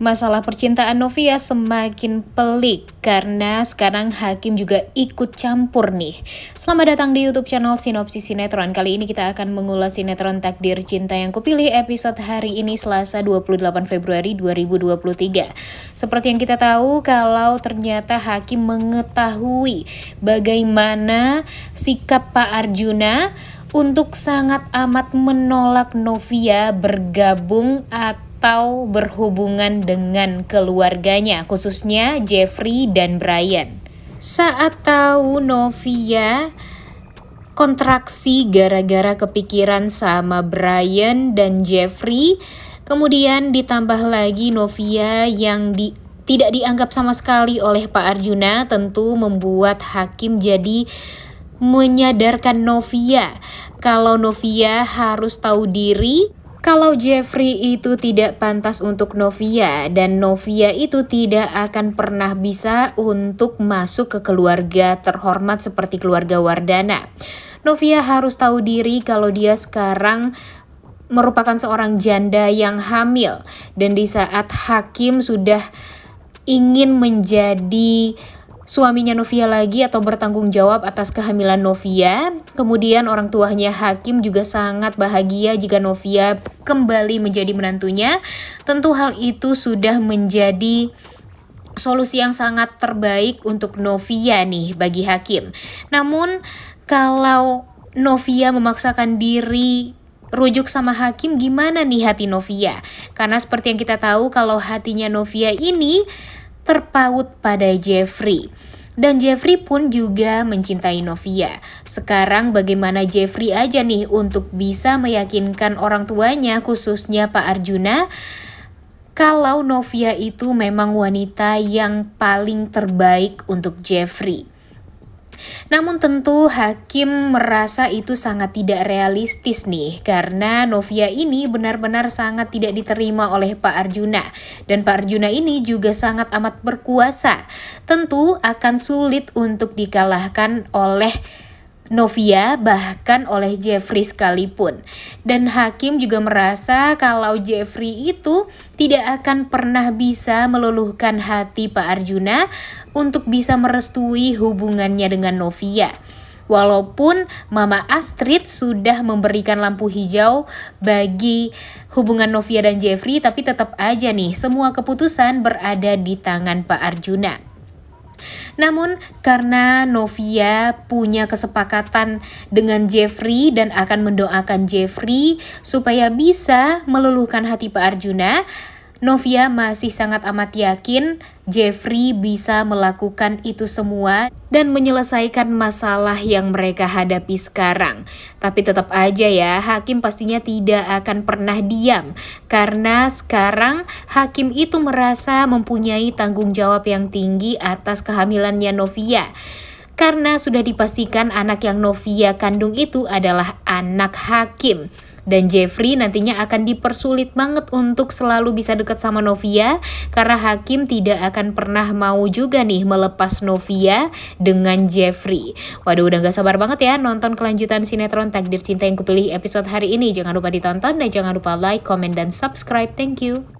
masalah percintaan Novia semakin pelik karena sekarang hakim juga ikut campur nih. Selamat datang di YouTube channel Sinopsis Sinetron. Kali ini kita akan mengulas sinetron Takdir Cinta yang kupilih episode hari ini Selasa 28 Februari 2023. Seperti yang kita tahu kalau ternyata hakim mengetahui bagaimana sikap Pak Arjuna untuk sangat amat menolak Novia bergabung atau atau berhubungan dengan keluarganya, khususnya Jeffrey dan Brian. Saat tahu Novia kontraksi gara-gara kepikiran sama Brian dan Jeffrey, kemudian ditambah lagi Novia yang di tidak dianggap sama sekali oleh Pak Arjuna tentu membuat hakim jadi menyadarkan Novia kalau Novia harus tahu diri kalau Jeffrey itu tidak pantas untuk Novia dan Novia itu tidak akan pernah bisa untuk masuk ke keluarga terhormat seperti keluarga Wardana. Novia harus tahu diri kalau dia sekarang merupakan seorang janda yang hamil dan di saat hakim sudah ingin menjadi suaminya Novia lagi atau bertanggung jawab atas kehamilan Novia. Kemudian orang tuanya Hakim juga sangat bahagia jika Novia kembali menjadi menantunya. Tentu hal itu sudah menjadi solusi yang sangat terbaik untuk Novia nih bagi Hakim. Namun kalau Novia memaksakan diri rujuk sama hakim gimana nih hati Novia? Karena seperti yang kita tahu kalau hatinya Novia ini terpaut pada Jeffrey. Dan Jeffrey pun juga mencintai Novia. Sekarang bagaimana Jeffrey aja nih untuk bisa meyakinkan orang tuanya khususnya Pak Arjuna kalau Novia itu memang wanita yang paling terbaik untuk Jeffrey. Namun tentu hakim merasa itu sangat tidak realistis nih karena Novia ini benar-benar sangat tidak diterima oleh Pak Arjuna dan Pak Arjuna ini juga sangat amat berkuasa. Tentu akan sulit untuk dikalahkan oleh Novia bahkan oleh Jeffrey sekalipun. Dan hakim juga merasa kalau Jeffrey itu tidak akan pernah bisa meluluhkan hati Pak Arjuna untuk bisa merestui hubungannya dengan Novia. Walaupun Mama Astrid sudah memberikan lampu hijau bagi hubungan Novia dan Jeffrey, tapi tetap aja nih semua keputusan berada di tangan Pak Arjuna. Namun karena Novia punya kesepakatan dengan Jeffrey dan akan mendoakan Jeffrey supaya bisa meluluhkan hati Pak Arjuna, Novia masih sangat amat yakin Jeffrey bisa melakukan itu semua dan menyelesaikan masalah yang mereka hadapi sekarang. Tapi tetap aja ya, hakim pastinya tidak akan pernah diam karena sekarang hakim itu merasa mempunyai tanggung jawab yang tinggi atas kehamilannya Novia karena sudah dipastikan anak yang Novia kandung itu adalah anak hakim. Dan Jeffrey nantinya akan dipersulit banget untuk selalu bisa dekat sama Novia karena Hakim tidak akan pernah mau juga nih melepas Novia dengan Jeffrey. Waduh udah gak sabar banget ya nonton kelanjutan sinetron Takdir Cinta yang kupilih episode hari ini. Jangan lupa ditonton dan jangan lupa like, comment, dan subscribe. Thank you.